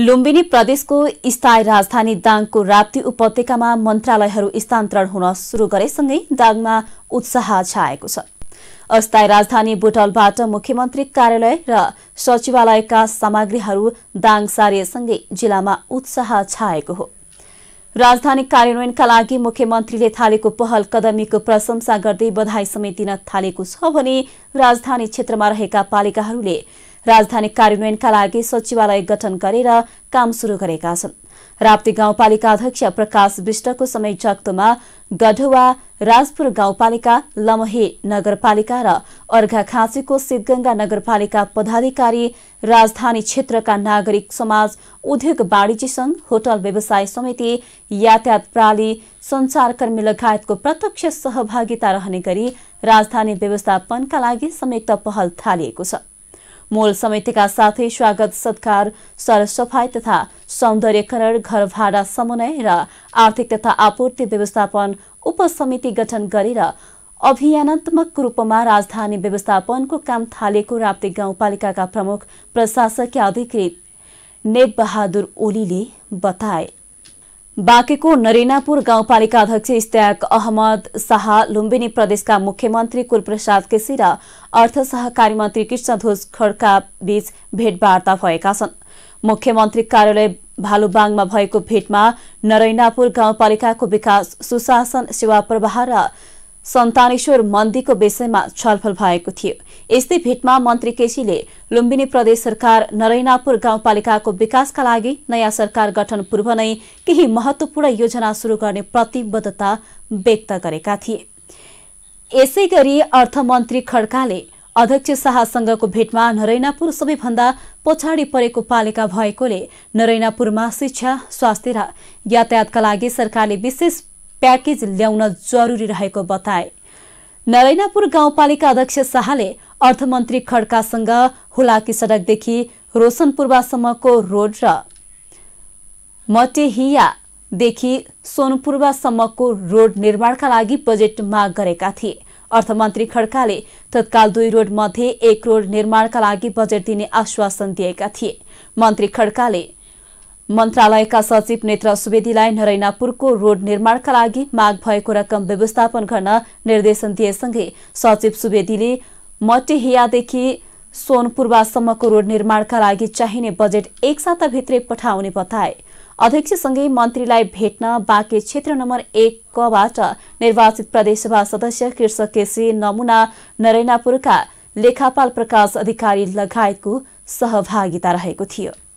लुम्बिनी प्रदेशको स्थायी राजधानी दाङको राप्ती उपत्यकामा मन्त्रालयहरू स्थानान्तरण हुन शुरू गरेसँगै दाङमा उत्साह छाएको छ अस्थायी राजधानी बुटलबाट मुख्यमन्त्री कार्यालय र सचिवालयका सामग्रीहरू दाङ सारिएसँगै जिल्लामा उत्साह छाएको हो राजधानी कार्यान्वयनका लागि मुख्यमन्त्रीले थालेको पहल कदमीको प्रशंसा गर्दै बधाई समेत दिन थालेको छ भने राजधानी क्षेत्रमा रहेका पालिकाहरूले राजधानी कार्यान्वयनका लागि सचिवालय गठन गरेर काम शुरू गरेका छन् राप्ती गाउँपालिका अध्यक्ष प्रकाश विष्टको समय जक्तोमा गढुवा राजपुर गाउँपालिका लमहे नगरपालिका र अर्घाखाँचीको सिद्धगंगा नगरपालिका पदाधिकारी राजधानी क्षेत्रका नागरिक समाज उद्योग वाणिज्य संघ होटल व्यवसाय समिति यातायात प्रणाली संचारकर्मी लगायतको प्रत्यक्ष सहभागिता रहने गरी राजधानी व्यवस्थापनका लागि संयुक्त पहल थालिएको छ मोल समितिका साथै स्वागत सत्कार सरसफाई तथा सौन्दर्यकरण घर भाडा समन्वय र आर्थिक तथा आपूर्ति व्यवस्थापन उपसमिति गठन गरेर अभियानात्मक रूपमा राजधानी व्यवस्थापनको काम थालेको राप्ती गाउँपालिकाका प्रमुख प्रशासकीय अधिकृत नेकबहादुर ओलीले बताए बाँकेको नरेनापुर गाउँपालिका अध्यक्ष इस्त्याक अहमद शाह लुम्बिनी प्रदेशका मुख्यमन्त्री कुलप्रसाद केसी र अर्थ सहकारी मन्त्री कृष्णध्वज खड्का बीच भेटवार्ता भएका छन् मुख्यमन्त्री कार्यालय भालुबाङमा भएको भेटमा नरैनापुर गाउँपालिकाको विकास सुशासन सेवा प्रवाह र सन्तानेश्वर मन्दीको विषयमा छलफल भएको थियो यस्तै भेटमा मन्त्री केसीले लुम्बिनी प्रदेश सरकार नरैनापुर गाउँपालिकाको विकासका लागि नयाँ सरकार गठन पूर्व नै केही महत्वपूर्ण योजना शुरू गर्ने प्रतिबद्धता व्यक्त गरेका थिए यसै गरी अर्थमन्त्री खड्काले अध्यक्ष शाहसँगको भेटमा नरैनापुर सबैभन्दा पछाडि परेको पालिका भएकोले नरैनापुरमा शिक्षा स्वास्थ्य र यातायातका लागि सरकारले विशेष प्याकेज ल्याउन जरुरी रहेको बताए नरैनापुर गाउँपालिका अध्यक्ष शाहले अर्थमन्त्री खड्कासँग हुलाकी सडकदेखि रोशनपूर्वासम्मको रोड र मटेहियादेखि सोनपूर्वासम्मको रोड निर्माणका लागि बजेट माग गरेका थिए अर्थमन्त्री खड्काले तत्काल दुई रोड मध्ये एक रोड निर्माणका लागि बजेट दिने आश्वासन दिएका थिए मन्त्री खड्काले मन्त्रालयका सचिव नेत्र सुवेदीलाई नरैनापुरको रोड निर्माणका लागि माग भएको रकम व्यवस्थापन गर्न निर्देशन दिएसँगै सचिव सुवेदीले मटेहियादेखि सोनपूर्वासम्मको रोड निर्माणका लागि चाहिने बजेट एक साताभित्रै पठाउने बताए अध्यक्षसँगै मन्त्रीलाई भेट्न बाँके क्षेत्र नम्बर एक कबाट निर्वाचित प्रदेशसभा सदस्य कृषक केसी नमुना नरैनापुरका लेखापाल प्रकाश अधिकारी लगायतको सहभागिता रहेको थियो